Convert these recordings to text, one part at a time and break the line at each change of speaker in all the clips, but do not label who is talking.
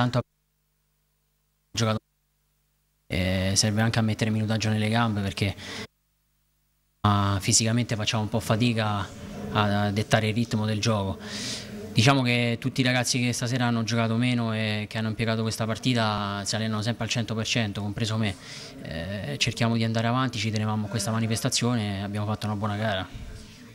tanto giocatore eh, serve anche a mettere minutaggio nelle gambe perché uh, fisicamente facciamo un po' fatica a, a dettare il ritmo del gioco. Diciamo che tutti i ragazzi che stasera hanno giocato meno e che hanno impiegato questa partita si allenano sempre al 100%, compreso me. Eh, cerchiamo di andare avanti, ci tenevamo a questa manifestazione e abbiamo fatto una buona gara.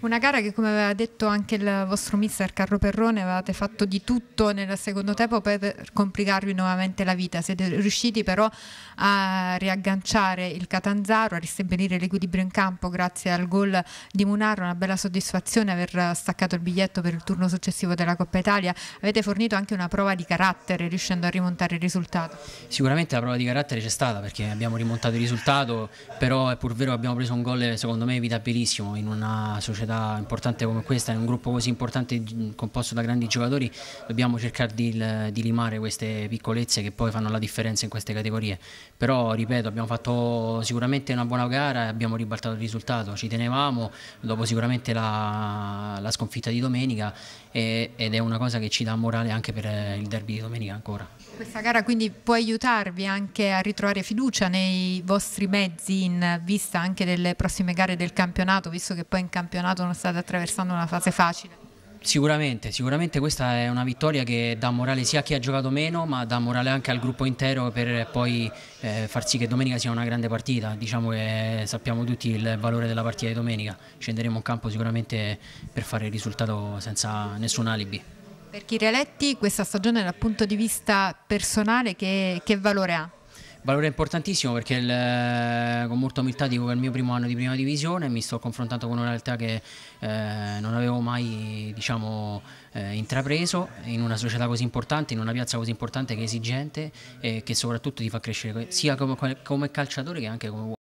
Una gara che come aveva detto anche il vostro mister Carlo Perrone avevate fatto di tutto nel secondo tempo per complicarvi nuovamente la vita, siete riusciti però a riagganciare il Catanzaro, a ristabilire l'equilibrio in campo grazie al gol di Munaro, una bella soddisfazione aver staccato il biglietto per il turno successivo della Coppa Italia, avete fornito anche una prova di carattere riuscendo a rimontare il risultato.
Sicuramente la prova di carattere c'è stata perché abbiamo rimontato il risultato, però è pur vero che abbiamo preso un gol secondo me evitabilissimo in una società partita importante come questa, in un gruppo così importante composto da grandi giocatori, dobbiamo cercare di, di, limare queste piccolezze che poi fanno la differenza in queste categorie. Però, ripeto, abbiamo fatto sicuramente una buona gara, e abbiamo ribaltato il risultato, ci tenevamo, dopo sicuramente la, la sconfitta di domenica e, ed è una cosa che ci dà morale anche per il derby di domenica ancora.
Questa gara quindi può aiutarvi anche a ritrovare fiducia nei vostri mezzi in vista anche delle prossime gare del campionato, visto che poi in campionato non state attraversando una fase
facile. Sicuramente, sicuramente questa è una vittoria che dà morale sia a chi ha giocato meno ma dà morale anche al gruppo intero per poi eh, far sì che domenica sia una grande partita, diciamo che sappiamo tutti il valore della partita di domenica, scenderemo in campo sicuramente per fare il risultato senza nessun alibi.
Per chi rieletti questa stagione dal punto di vista personale che, che valore ha?
Valore importantissimo perché il, eh, con molta umiltà dico che è il mio primo anno di prima divisione mi sto confrontando con una realtà che eh, non avevo mai diciamo, eh, intrapreso in una società così importante, in una piazza così importante che è esigente e che soprattutto ti fa crescere sia come, come calciatore che anche come uomo.